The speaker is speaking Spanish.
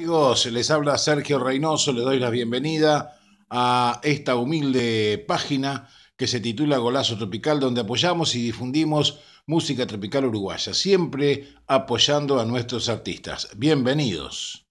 Amigos, les habla Sergio Reynoso, les doy la bienvenida a esta humilde página que se titula Golazo Tropical, donde apoyamos y difundimos música tropical uruguaya, siempre apoyando a nuestros artistas. Bienvenidos.